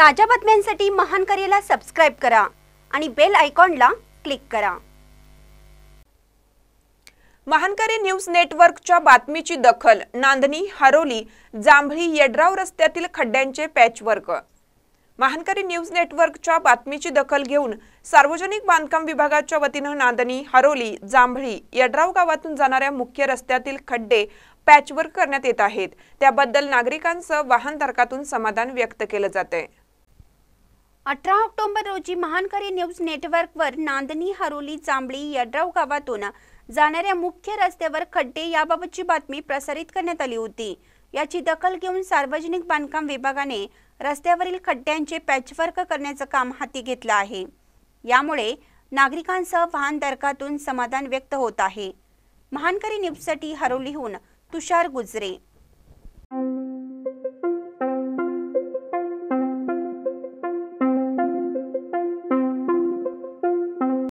ताज्या बातम्यांसाठी महान करेला सबस्क्राईब करा आणि बेल आयकॉनला क्लिक करा महानकरे न्यूज नेटवर्कच्या बातमीची दखल नांदणी हरोली जांभळी येड्राव रस्त्यातील खड्ड्यांचे पॅचवर्क महानकरी न्यूज नेटवर्कच्या बातमीची दखल घेऊन सार्वजनिक बांधकाम विभागाच्या वतीनं नांदणी हरोली जांभळी येडराव गावातून जाणाऱ्या मुख्य रस्त्यातील खड्डे पॅचवर्क करण्यात येत आहेत त्याबद्दल नागरिकांचं वाहनधारकातून समाधान व्यक्त केलं आहे अठरा ऑक्टोबर रोजी महानकरी न्यूज नेटवर्कवर नांदणी हरोली जांभळी यड्राव गावातून जाणाऱ्या मुख्य रस्त्यावर खड्डे याबाबतची बातमी प्रसारित करण्यात आली होती याची दखल घेऊन सार्वजनिक बांधकाम विभागाने रस्त्यावरील खड्ड्यांचे पॅचवर्क करण्याचं काम हाती घेतलं आहे यामुळे नागरिकांसह वाहनधारकातून समाधान व्यक्त होत आहे महानकरी न्यूजसाठी हरोलीहून तुषार गुजरे